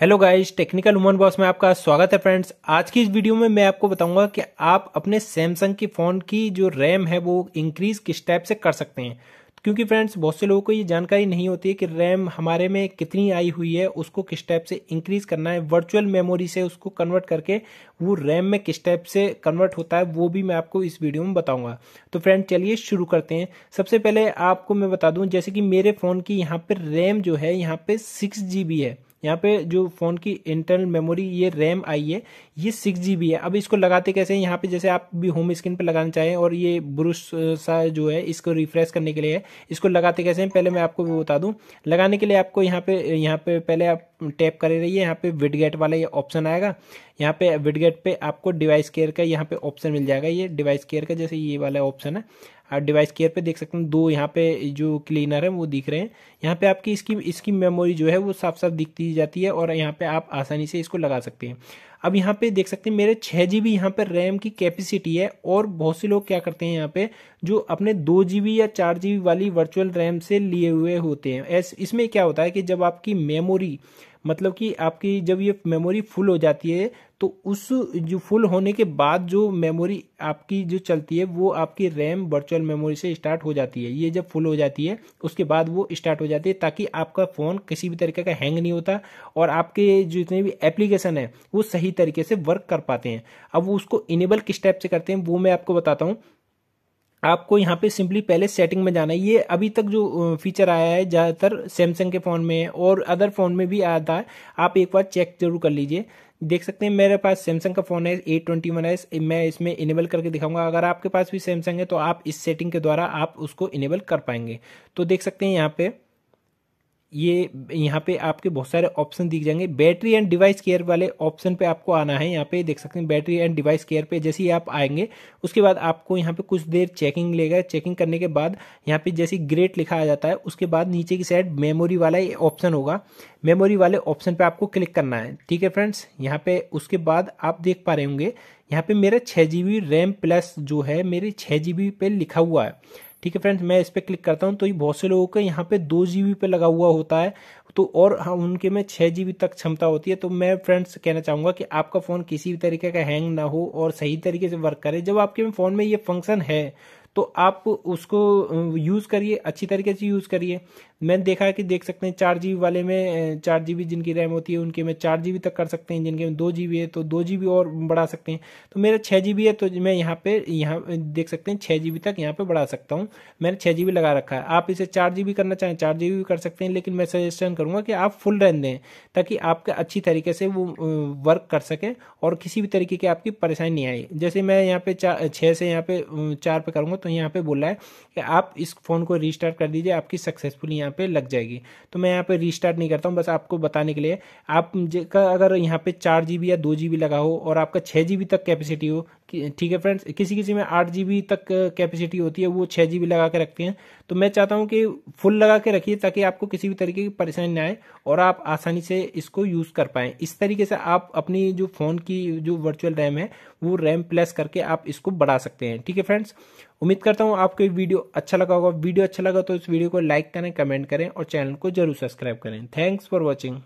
hello guys Technical Woman Boss में आपका स्वागत है फ्रेंड्स आज की इस वीडियो में मैं आपको बताऊंगा कि आप अपने सैमसंग की फ़ोन की जो रैम है वो इंक्रीज़ किस टाइप से कर सकते हैं क्योंकि फ्रेंड्स बहुत से लोगों को ये जानकारी नहीं होती है कि रैम हमारे में कितनी आई हुई है उसको किस टाइप से इंक्रीज़ करना है वर्चुअल मेमोरी से उसको कन्वर्ट करके वो रैम में किस टाइप से कन्वर्ट होता है वो भी मैं आपको इस वीडियो में बताऊंगा तो फ्रेंड चलिए शुरू करते हैं सबसे पहले आपको मैं बता दूं जैसे कि मेरे फ़ोन की यहाँ पर रैम जो है यहाँ पर सिक्स है यहाँ पे जो फ़ोन की इंटरनल मेमोरी ये रैम आई है ये सिक्स जी है अब इसको लगाते कैसे हैं यहाँ पे जैसे आप भी होम स्क्रीन पे लगाना चाहें और ये ब्रुश सा जो है इसको रिफ्रेश करने के लिए है इसको लगाते कैसे हैं पहले मैं आपको वो बता दूँ लगाने के लिए आपको यहाँ पे यहाँ पे पहले आप टैप कर रही है यहाँ पे विडगेट वाला ये ऑप्शन आएगा यहाँ पे विडगेट पे आपको डिवाइस केयर का यहाँ पे ऑप्शन मिल जाएगा ये डिवाइस केयर का जैसे ये वाला ऑप्शन है आप डिवाइस केयर पे देख सकते हैं दो यहाँ पे जो क्लीनर है वो दिख रहे हैं यहाँ पे आपकी इसकी इसकी मेमोरी जो है वो साफ साफ दिखती जाती है और यहाँ पे आप आसानी से इसको लगा सकते हैं अब यहाँ पे देख सकते हैं मेरे छः जी बी यहाँ पर रैम की कैपेसिटी है और बहुत से लोग क्या करते हैं यहाँ पे जो अपने दो जी बी या चार जी बी वाली वर्चुअल रैम से लिए हुए होते हैं ऐसे इसमें क्या होता है कि जब आपकी मेमोरी मतलब कि आपकी जब ये मेमोरी फुल हो जाती है तो उस जो फुल होने के बाद जो मेमोरी आपकी जो चलती है वो आपकी रैम वर्चुअल मेमोरी से स्टार्ट हो जाती है ये जब फुल हो जाती है उसके बाद वो स्टार्ट हो जाती है ताकि आपका फ़ोन किसी भी तरीके का हैंग नहीं होता और आपके जितने भी एप्लीकेशन है वो सही तरीके से वर्क कर पाते हैं अब उसको इनेबल किस टाइप से करते हैं वो मैं आपको बताता हूँ आपको यहाँ पे सिंपली पहले सेटिंग में जाना है ये अभी तक जो फीचर आया है ज़्यादातर सैमसंग के फ़ोन में और अदर फ़ोन में भी आता है आप एक बार चेक जरूर कर लीजिए देख सकते हैं मेरे पास सैमसंग का फ़ोन है ए ट्वेंटी वन है मैं इसमें इनेबल करके दिखाऊंगा अगर आपके पास भी सैमसंग है तो आप इस सेटिंग के द्वारा आप उसको इनेबल कर पाएंगे तो देख सकते हैं यहाँ पर ये यहाँ पे आपके बहुत सारे ऑप्शन दिख जाएंगे बैटरी एंड डिवाइस केयर वाले ऑप्शन पे आपको आना है यहाँ पे देख सकते हैं बैटरी एंड डिवाइस केयर पे जैसे ही आप आएंगे उसके बाद आपको यहाँ पे कुछ देर चेकिंग लेगा चेकिंग करने के बाद यहाँ पे जैसे ग्रेट लिखा आ जाता है उसके बाद नीचे की साइड मेमोरी वाला ये ऑप्शन होगा मेमोरी वाले ऑप्शन पर आपको क्लिक करना है ठीक है फ्रेंड्स यहाँ पे उसके बाद आप देख पा रहे होंगे यहाँ पे मेरा छः जी बी रैम प्लस जो है मेरे छः जी बी पे लिखा हुआ है ठीक है फ्रेंड्स मैं इस पर क्लिक करता हूँ तो ये बहुत से लोगों का यहाँ पे दो जी पे लगा हुआ होता है तो और हाँ उनके में छः जी तक क्षमता होती है तो मैं फ्रेंड्स कहना चाहूँगा कि आपका फ़ोन किसी भी तरीके का हैंग ना हो और सही तरीके से वर्क करे जब आपके फ़ोन में ये फंक्शन है तो आप उसको यूज़ करिए अच्छी तरीके से यूज़ करिए मैंने देखा है कि देख सकते हैं चार जी वाले में चार जी जिनकी रैम होती है उनके में चार जी तक कर सकते हैं जिनके में दो जी है तो दो जी और बढ़ा सकते हैं तो मेरा छः जी है तो मैं यहाँ पे यहाँ देख सकते हैं छः जी तक यहाँ पे बढ़ा सकता हूँ मैंने छः जी लगा रखा है आप इसे चार जी करना चाहें चार जी भी कर सकते हैं लेकिन मैं सजेशन करूँगा कि आप फुल रैम दें ताकि आपके अच्छी तरीके से वो वर्क कर सकें और किसी भी तरीके की आपकी परेशानी नहीं आए जैसे मैं यहाँ पे चार छः से यहाँ पे चार पे करूँगा तो यहाँ पे बोला है कि आप इस फ़ोन को रिस्टार्ट कर दीजिए आपकी सक्सेसफुल यहाँ यहाँ पे लग जाएगी तो मैं यहाँ पे रीस्टार्ट नहीं करता हूँ बस आपको बताने के लिए आप का अगर यहाँ पे चार जी या दो जी लगा हो और आपका छः जी तक कैपेसिटी हो ठीक है फ्रेंड्स किसी किसी में आठ जी तक कैपेसिटी होती है वो छः जी लगा के रखते हैं तो मैं चाहता हूँ कि फुल लगा के रखिए ताकि आपको किसी भी तरीके की परेशानी ना आए और आप आसानी से इसको यूज़ कर पाएँ इस तरीके से आप अपनी जो फ़ोन की जो वर्चुअल रैम है वो रैम प्लस करके आप इसको बढ़ा सकते हैं ठीक है फ्रेंड्स उम्मीद करता हूँ आपको वीडियो अच्छा लगा होगा वीडियो अच्छा लगा तो इस वीडियो को लाइक करें कमेंट कमेंट करें और चैनल को जरूर सब्सक्राइब करें थैंक्स फॉर वॉचिंग